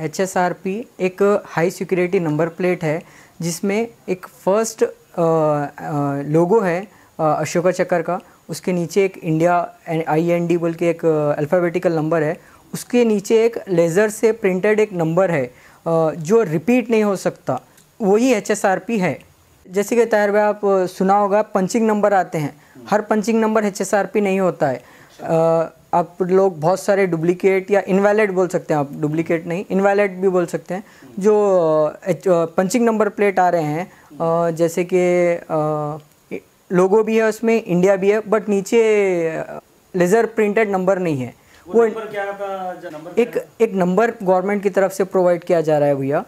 H S R P एक high security number plate है जिसमें एक फर्स्ट लोगो है अशोका चक्कर का उसके नीचे एक इंडिया आई एन डी बोल के एक अल्फ़ाबेटिकल नंबर है उसके नीचे एक लेज़र से प्रिंटेड एक नंबर है जो रिपीट नहीं हो सकता वही एच एस आर पी है जैसे कि तैयार में आप सुना होगा पंचिंग नंबर आते हैं हर punching number H S R P नहीं होता है आप लोग बहुत सारे डुप्लीकेट या इनवैलिड बोल सकते हैं आप डुप्लीकेट नहीं इनवैलिड भी बोल सकते हैं जो पंचिंग नंबर प्लेट आ रहे हैं जैसे कि लोगो भी है उसमें इंडिया भी है बट नीचे लेज़र प्रिंटेड नंबर नहीं है वो नंबर एक एक नंबर गवर्नमेंट की तरफ से प्रोवाइड किया जा रहा है भैया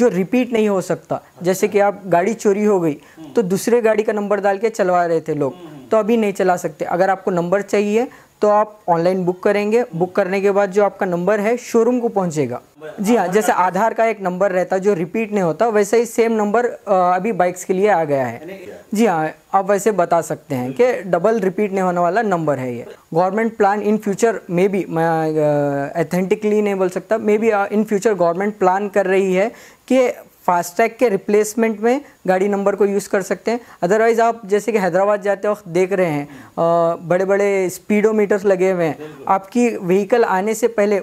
जो रिपीट नहीं हो सकता जैसे कि आप गाड़ी चोरी हो गई तो दूसरे गाड़ी का नंबर डाल के चलवा रहे थे लोग हम्म, हम्म। तो अभी नहीं चला सकते अगर आपको नंबर चाहिए तो आप ऑनलाइन बुक करेंगे बुक करने के बाद जो आपका नंबर है शोरूम को पहुंचेगा जी हाँ जैसे आधार का एक नंबर रहता है जो रिपीट नहीं होता वैसे ही सेम नंबर अभी बाइक्स के लिए आ गया है जी हाँ आप वैसे बता सकते हैं कि डबल रिपीट नहीं होने वाला नंबर है ये government plan in future maybe मैं एथेंटिकली नहीं बोल सकता maybe in future government plan कर रही है कि फास्टैग के रिप्लेसमेंट में गाड़ी नंबर को यूज़ कर सकते हैं अदरवाइज़ आप जैसे कि हैदराबाद जाते वक्त देख रहे हैं आ, बड़े बड़े स्पीडोमीटर्स लगे हुए हैं आपकी व्हीकल आने से पहले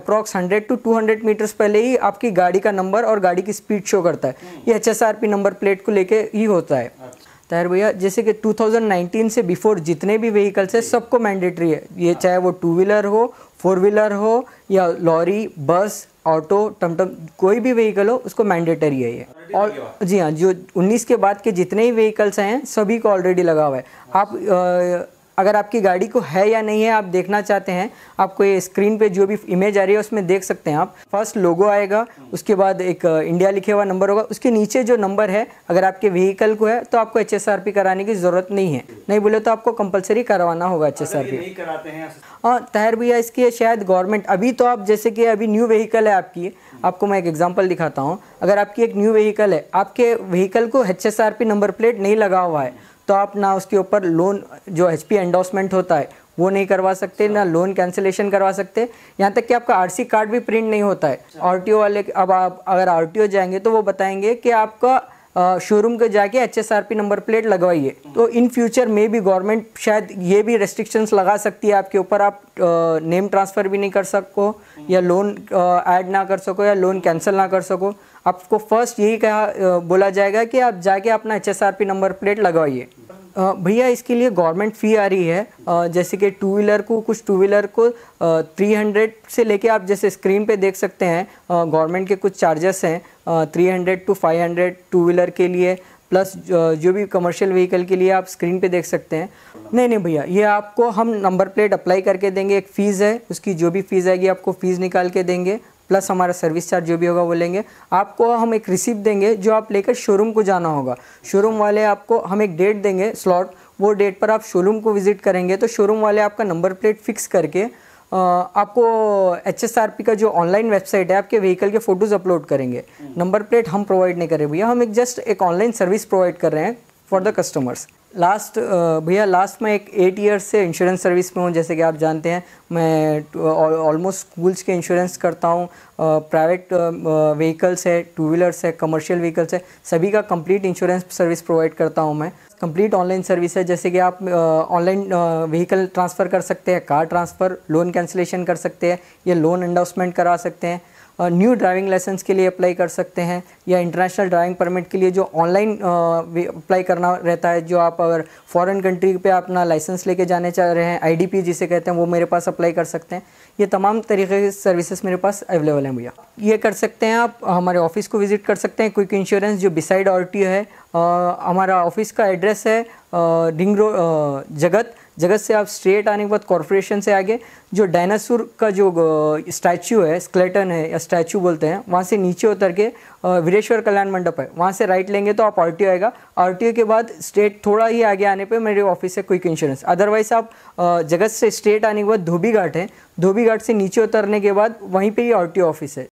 अप्रॉक्स 100 टू 200 मीटर्स पहले ही आपकी गाड़ी का नंबर और गाड़ी की स्पीड शो करता है हम्म। ये एच नंबर प्लेट को लेके ही होता है ताहिर भैया जैसे कि 2019 से बिफोर जितने भी व्हीकल्स है सबको मैंडेटरी है ये चाहे वो टू व्हीलर हो फोर व्हीलर हो या लॉरी बस ऑटो टमटम कोई भी व्हीकल हो उसको मैंडेटरी है ये और जी हाँ जो 19 के बाद के जितने ही व्हीकल्स हैं सभी को ऑलरेडी लगा हुआ है आप आ, अगर आपकी गाड़ी को है या नहीं है आप देखना चाहते हैं आपको ये स्क्रीन पे जो भी इमेज आ रही है उसमें देख सकते हैं आप फर्स्ट लोगो आएगा उसके बाद एक इंडिया लिखे हुआ नंबर होगा उसके नीचे जो नंबर है अगर आपके व्हीकल को है तो आपको एच कराने की ज़रूरत नहीं है नहीं बोले तो आपको कंपलसरी करवाना होगा एच एस आर पी तहर भैया इसकी शायद गवर्नमेंट अभी तो आप जैसे कि अभी न्यू व्हीकल है आपकी आपको मैं एक एग्जाम्पल दिखाता हूँ अगर आपकी एक न्यू व्हीकल है आपके व्हीकल को एच नंबर प्लेट नहीं लगा हुआ है तो आप ना उसके ऊपर लोन जो एच पी एंडोसमेंट होता है वो नहीं करवा सकते ना लोन कैंसिलेशन करवा सकते यहाँ तक कि आपका आरसी कार्ड भी प्रिंट नहीं होता है आरटीओ वाले अब आप अगर आरटीओ जाएंगे तो वो बताएंगे कि आपका शोरूम के जाके H S R P number plate लगवाइए तो इन फ्यूचर में भी गवर्नमेंट शायद ये भी रेस्ट्रिक्शंस लगा सकती है आपके ऊपर आप नेम ट्रांसफ़र भी नहीं कर सको या लोन ऐड ना कर सको या लोन कैंसिल ना कर सको आपको फर्स्ट यही कहा बोला जाएगा कि आप जाके अपना एच नंबर प्लेट लगवाइए भैया इसके लिए गवर्नमेंट फ़ी आ रही है जैसे कि टू व्हीलर को कुछ टू व्हीलर को थ्री हंड्रेड से लेके आप जैसे स्क्रीन पे देख सकते हैं गवर्नमेंट के कुछ चार्जेस हैं three hundred to five hundred two wheeler के लिए प्लस जो भी कमर्शियल व्हीकल के लिए आप स्क्रीन पे देख सकते हैं नहीं नहीं भैया ये आपको हम नंबर प्लेट अप्लाई करके देंगे एक फ़ीस है उसकी जो भी फ़ीस आएगी आपको फ़ीस निकाल के देंगे प्लस हमारा सर्विस चार्ज जो भी होगा वो लेंगे आपको हम एक रिसिप्ट देंगे जो आप लेकर शोरूम को जाना होगा शोरूम वाले आपको हम एक डेट देंगे स्लॉट वो डेट पर आप शोरूम को विजिट करेंगे तो शोरूम वाले आपका नंबर प्लेट फिक्स करके आपको एच एस आर पी का जो ऑनलाइन वेबसाइट है आपके व्हीकल के फ़ोटोज़ अपलोड करेंगे नंबर हम्म। प्लेट हम प्रोवाइड नहीं करें भैया हम एक जस्ट एक ऑनलाइन सर्विस प्रोवाइड कर रहे हैं for the customers last uh, भैया लास्ट में एक एट ईयर्स से इंश्योरेंस सर्विस में हूँ जैसे कि आप जानते हैं मैं ऑलमोस्ट uh, स्कूल्स के इंश्योरेंस करता हूँ प्राइवेट uh, व्हीकल्स है टू व्हीलर्स है कमर्शियल व्हीकल्स है सभी का कंप्लीट इंश्योरेंस सर्विस प्रोवाइड करता हूँ मैं कंप्लीट ऑनलाइन सर्विस है जैसे कि आप ऑनलाइन व्हीकल ट्रांसफ़र कर सकते हैं कार ट्रांसफ़र लोन कैंसिलेशन कर सकते हैं या लोन एंडोसमेंट करा सकते हैं न्यू ड्राइविंग लाइसेंस के लिए अप्लाई कर सकते हैं या इंटरनेशनल ड्राइविंग परमिट के लिए जो ऑनलाइन अप्लाई करना रहता है जो आप अगर फॉरेन कंट्री पे अपना लाइसेंस लेके जाने चाह रहे हैं आईडीपी जिसे कहते हैं वो मेरे पास अप्लाई कर सकते हैं ये तमाम तरीके की सर्विसेज मेरे पास अवेलेबल हैं भैया ये कर सकते हैं आप हमारे ऑफिस को विजिट कर सकते हैं क्विक इंश्योरेंस जो बिसाइड आर है आ, हमारा ऑफिस का एड्रेस है रिंग रोड जगत जगत से आप स्ट्रेट आने के बाद कॉरपोरेशन से आगे जो डायनासोर का जो स्टैचू है स्क्लेटन है या स्टैचू बोलते हैं वहाँ से नीचे उतर के वीरेश्वर कल्याण मंडप है वहाँ से राइट लेंगे तो आप आर आएगा आर के बाद स्ट्रेट थोड़ा ही आगे आने पर मेरे ऑफिस है क्विक इंश्योरेंस अदरवाइज आप जगत से स्ट्रेट आने के बाद धोबी घाट है धोबी घाट से नीचे उतरने के बाद वहीं पर ही आर ऑफिस है